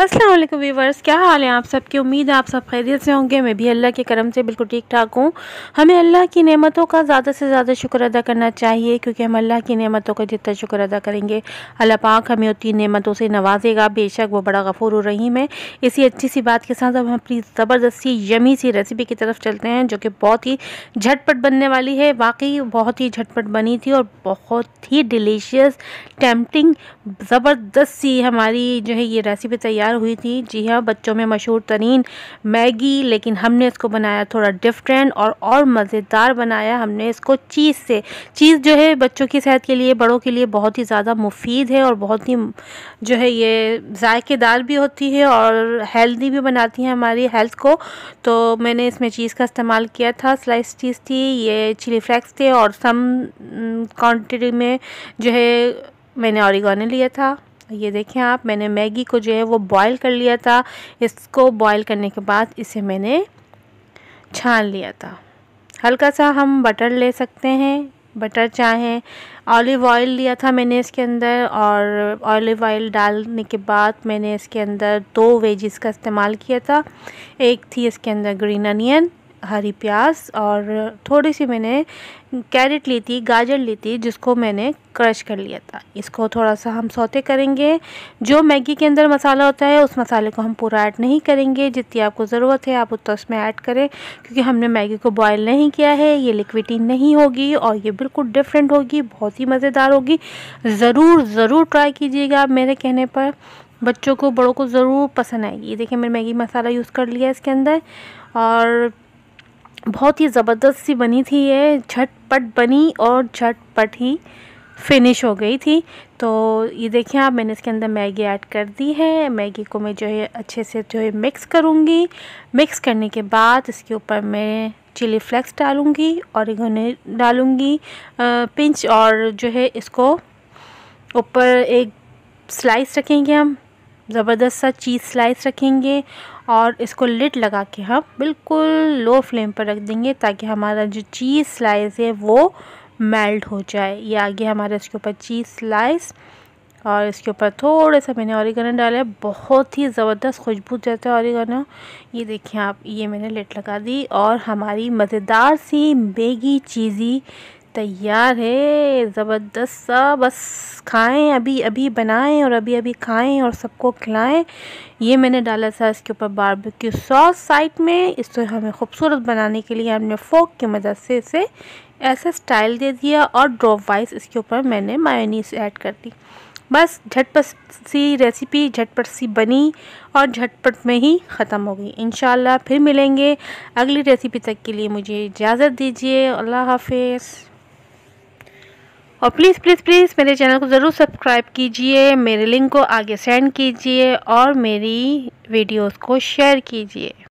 Aslam viewers क्या हाल है आप सबकी उम्मीद है आप सब खैरियत से होंगे मैं भी अल्लाह के करम से बिल्कुल ठीक ठाक हूँ हमें अल्लाह की नेमतों का ज़्यादा से ज़्यादा शुक्र अदा करना चाहिए क्योंकि हम अल्लाह की नेमतों का जितना शुक्र अदा करेंगे अल्लाह पाक हमें उतनी नेमतों से नवाजेगा बेशक वो बड़ा गफूर रहीम है इसी अच्छी सी बात के साथ अब हम अपनी ज़बरदस्ती यमी सी रेसिपी की तरफ चलते हैं जो कि बहुत ही झटपट बनने वाली है वाकई बहुत ही झटपट बनी थी और बहुत ही डिलीशियस टेम्पटिंग ज़बरदस्ती हमारी जो है ये रेसिपी तैयार तैयार हुई थी जी हाँ बच्चों में मशहूर तरीन मैगी लेकिन हमने इसको बनाया थोड़ा डिफरेंट और और मज़ेदार बनाया हमने इसको चीज़ से चीज़ जो है बच्चों की सेहत के लिए बड़ों के लिए बहुत ही ज़्यादा मुफीद है और बहुत ही जो है ये ज़ायकेदार भी होती है और हेल्दी भी बनाती है हमारी हेल्थ को तो मैंने इसमें चीज़ का इस्तेमाल किया था स्लाइस चीज़ थी ये चिली फ्लैक्स थे और सम क्वान्टिटी mm, में जो है मैंने ऑरिगोनो लिया था ये देखें आप मैंने मैगी को जो है वो बॉईल कर लिया था इसको बॉईल करने के बाद इसे मैंने छान लिया था हल्का सा हम बटर ले सकते हैं बटर चाहें ऑलिव ऑयल लिया था मैंने इसके अंदर और ऑलिव ऑयल डालने के बाद मैंने इसके अंदर दो वेजिस का इस्तेमाल किया था एक थी इसके अंदर ग्रीन अनियन हरी प्याज और थोड़ी सी मैंने कैरेट ली थी गाजर ली थी जिसको मैंने क्रश कर लिया था इसको थोड़ा सा हम सौते करेंगे जो मैगी के अंदर मसाला होता है उस मसाले को हम पूरा ऐड नहीं करेंगे जितनी आपको ज़रूरत है आप उतना उसमें ऐड करें क्योंकि हमने मैगी को बॉयल नहीं किया है ये लिक्विटी नहीं होगी और ये बिल्कुल डिफरेंट होगी बहुत ही मज़ेदार होगी ज़रूर ज़रूर ट्राई कीजिएगा आप मेरे कहने पर बच्चों को बड़ों को ज़रूर पसंद आएगी देखिए मैंने मैगी मसाला यूज़ कर लिया इसके अंदर और बहुत ही ज़बरदस्त सी बनी थी ये झटपट बनी और झटपट ही फिनिश हो गई थी तो ये देखिए आप मैंने इसके अंदर मैगी ऐड कर दी है मैगी को मैं जो है अच्छे से जो है मिक्स करूँगी मिक्स करने के बाद इसके ऊपर मैं चिली फ्लेक्स डालूँगी और इन्होंने डालूँगी पिंच और जो है इसको ऊपर एक स्लाइस रखेंगे हम ज़बरदस्त सा चीज़ स्लाइस रखेंगे और इसको लिड लगा के हम बिल्कुल लो फ्लेम पर रख देंगे ताकि हमारा जो चीज़ स्लाइस है वो मेल्ट हो जाए ये आगे हमारे इसके ऊपर चीज़ स्लाइस और इसके ऊपर थोड़ा सा मैंने ऑरिगन डाला है बहुत ही ज़बरदस्त खुशबू जाता है ऑरिगन ये देखिए आप ये मैंने लिट लगा दी और हमारी मज़ेदार सी बेगी चीज़ी तैयार है ज़बरदस्त सा बस खाएं अभी अभी बनाएं और अभी अभी खाएं और सबको खिलाएं ये मैंने डाला था इसके ऊपर बारबेक्यू सॉस साइड में इसको हमें खूबसूरत बनाने के लिए हमने फोक की मदद से इसे ऐसा स्टाइल दे दिया और ड्रॉप वाइज इसके ऊपर मैंने मायोनीस ऐड कर दी बस झटपट सी रेसिपी झटपट सी बनी और झटपट में ही ख़त्म हो गई इन फिर मिलेंगे अगली रेसिपी तक के लिए मुझे इजाज़त दीजिए अल्लाह हाफिज़ और प्लीज़ प्लीज़ प्लीज़ मेरे चैनल को ज़रूर सब्सक्राइब कीजिए मेरे लिंक को आगे सेंड कीजिए और मेरी वीडियोस को शेयर कीजिए